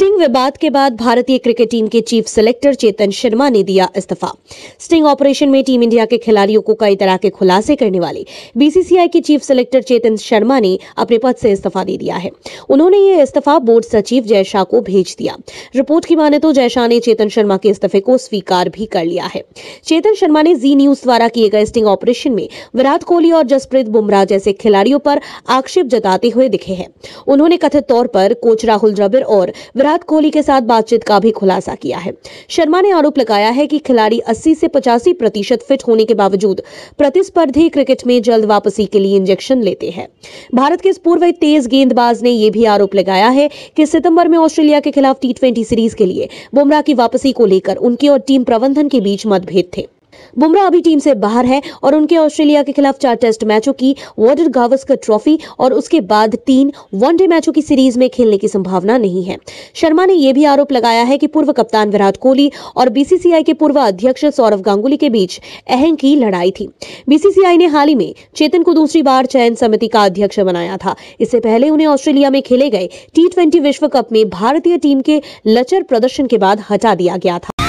sting विवाद के बाद भारतीय क्रिकेट टीम के चीफ सिलेक्टर चेतन शर्मा ने दिया इस्तीफा स्टिंग ऑपरेशन में टीम इंडिया के खिलाड़ियों को कई तरह के खुलासे करने वाले बीसीसीआई के चीफ सिलेक्टर चेतन शर्मा ने अपने पद से इस्तीफा दे दिया है उन्होंने ये इस्तीफा बोर्ड सचिव जय शाह को भेज दिया रिपोर्ट की माने तो जय शाह ने चेतन शर्मा के इस्तीफे को स्वीकार भी कर लिया है चेतन शर्मा ने जी न्यूज द्वारा किए गए स्टिंग ऑपरेशन में विराट कोहली और जसप्रीत बुमराह जैसे खिलाड़ियों पर आक्षेप जताते हुए दिखे हैं उन्होंने कथित तौर पर कोच राहुल द्रविड़ और विराट विराट कोहली के साथ बातचीत का भी खुलासा किया है शर्मा ने आरोप लगाया है कि खिलाड़ी अस्सी से पचासी प्रतिशत फिट होने के बावजूद प्रतिस्पर्धी क्रिकेट में जल्द वापसी के लिए इंजेक्शन लेते हैं भारत के पूर्व तेज गेंदबाज ने यह भी आरोप लगाया है कि सितंबर में ऑस्ट्रेलिया के खिलाफ टी सीरीज के लिए बुमराह की वापसी को लेकर उनके और टीम प्रबंधन के बीच मतभेद थे बुमराह अभी टीम से बाहर है और उनके ऑस्ट्रेलिया के खिलाफ चार टेस्ट मैचों की वाटर गावस्कर ट्रॉफी और उसके बाद तीन वनडे मैचों की सीरीज में खेलने की संभावना नहीं है शर्मा ने यह भी आरोप लगाया है कि पूर्व कप्तान विराट कोहली और बीसीसीआई के पूर्व अध्यक्ष सौरव गांगुली के बीच अहम की लड़ाई थी बीसीसीआई ने हाल ही में चेतन को दूसरी बार चयन समिति का अध्यक्ष बनाया था इससे पहले उन्हें ऑस्ट्रेलिया में खेले गए टी विश्व कप में भारतीय टीम के लचर प्रदर्शन के बाद हटा दिया गया था